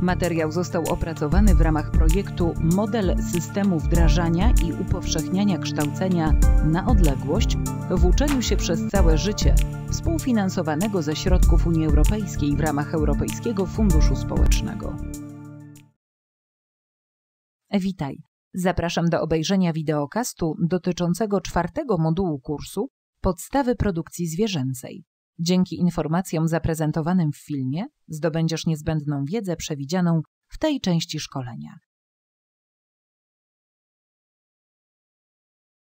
Materiał został opracowany w ramach projektu Model systemu wdrażania i upowszechniania kształcenia na odległość w uczeniu się przez całe życie, współfinansowanego ze środków Unii Europejskiej w ramach Europejskiego Funduszu Społecznego. Witaj. Zapraszam do obejrzenia wideokastu dotyczącego czwartego modułu kursu Podstawy produkcji zwierzęcej. Dzięki informacjom zaprezentowanym w filmie zdobędziesz niezbędną wiedzę przewidzianą w tej części szkolenia.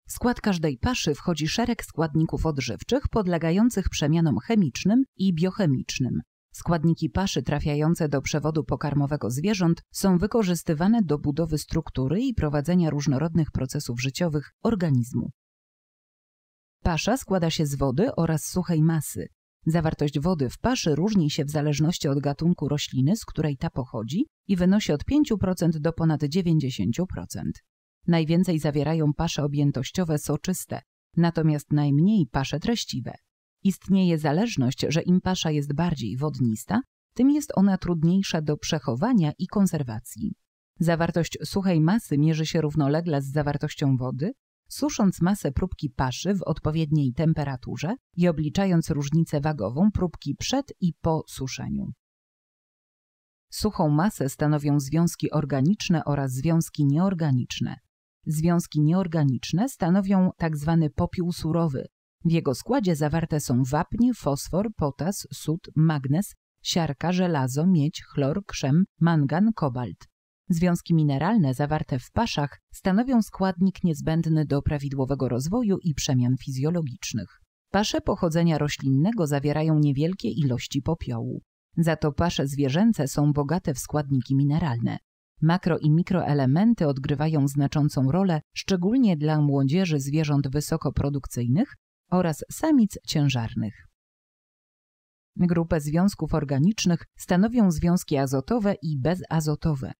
W skład każdej paszy wchodzi szereg składników odżywczych podlegających przemianom chemicznym i biochemicznym. Składniki paszy trafiające do przewodu pokarmowego zwierząt są wykorzystywane do budowy struktury i prowadzenia różnorodnych procesów życiowych organizmu. Pasza składa się z wody oraz suchej masy. Zawartość wody w paszy różni się w zależności od gatunku rośliny, z której ta pochodzi i wynosi od 5% do ponad 90%. Najwięcej zawierają pasze objętościowe soczyste, natomiast najmniej pasze treściwe. Istnieje zależność, że im pasza jest bardziej wodnista, tym jest ona trudniejsza do przechowania i konserwacji. Zawartość suchej masy mierzy się równolegle z zawartością wody, Susząc masę próbki paszy w odpowiedniej temperaturze i obliczając różnicę wagową próbki przed i po suszeniu. Suchą masę stanowią związki organiczne oraz związki nieorganiczne. Związki nieorganiczne stanowią tzw. Tak popiół surowy. W jego składzie zawarte są wapń, fosfor, potas, sód, magnez, siarka, żelazo, miedź, chlor, krzem, mangan, kobalt. Związki mineralne zawarte w paszach stanowią składnik niezbędny do prawidłowego rozwoju i przemian fizjologicznych. Pasze pochodzenia roślinnego zawierają niewielkie ilości popiołu. Za to pasze zwierzęce są bogate w składniki mineralne. Makro i mikroelementy odgrywają znaczącą rolę, szczególnie dla młodzieży zwierząt wysokoprodukcyjnych oraz samic ciężarnych. Grupę związków organicznych stanowią związki azotowe i bezazotowe.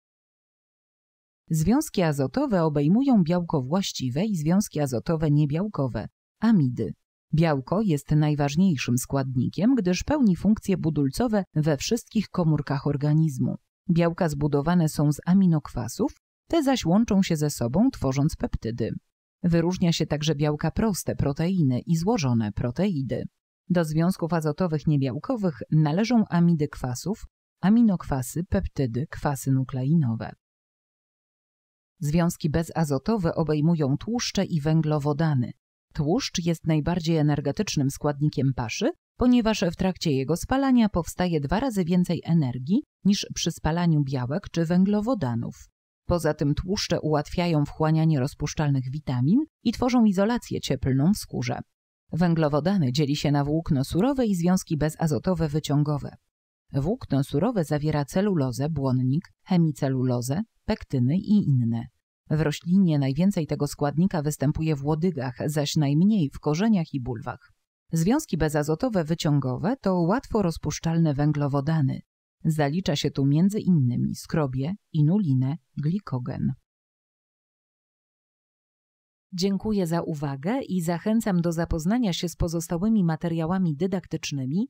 Związki azotowe obejmują białko właściwe i związki azotowe niebiałkowe, amidy. Białko jest najważniejszym składnikiem, gdyż pełni funkcje budulcowe we wszystkich komórkach organizmu. Białka zbudowane są z aminokwasów, te zaś łączą się ze sobą, tworząc peptydy. Wyróżnia się także białka proste, proteiny i złożone proteidy. Do związków azotowych niebiałkowych należą amidy kwasów, aminokwasy, peptydy, kwasy nukleinowe. Związki bezazotowe obejmują tłuszcze i węglowodany. Tłuszcz jest najbardziej energetycznym składnikiem paszy, ponieważ w trakcie jego spalania powstaje dwa razy więcej energii niż przy spalaniu białek czy węglowodanów. Poza tym tłuszcze ułatwiają wchłanianie rozpuszczalnych witamin i tworzą izolację cieplną w skórze. Węglowodany dzieli się na włókno surowe i związki bezazotowe wyciągowe. Włókno surowe zawiera celulozę, błonnik, hemicelulozę, pektyny i inne. W roślinie najwięcej tego składnika występuje w łodygach, zaś najmniej w korzeniach i bulwach. Związki bezazotowe wyciągowe to łatwo rozpuszczalne węglowodany. Zalicza się tu między innymi skrobie, inulinę, glikogen. Dziękuję za uwagę i zachęcam do zapoznania się z pozostałymi materiałami dydaktycznymi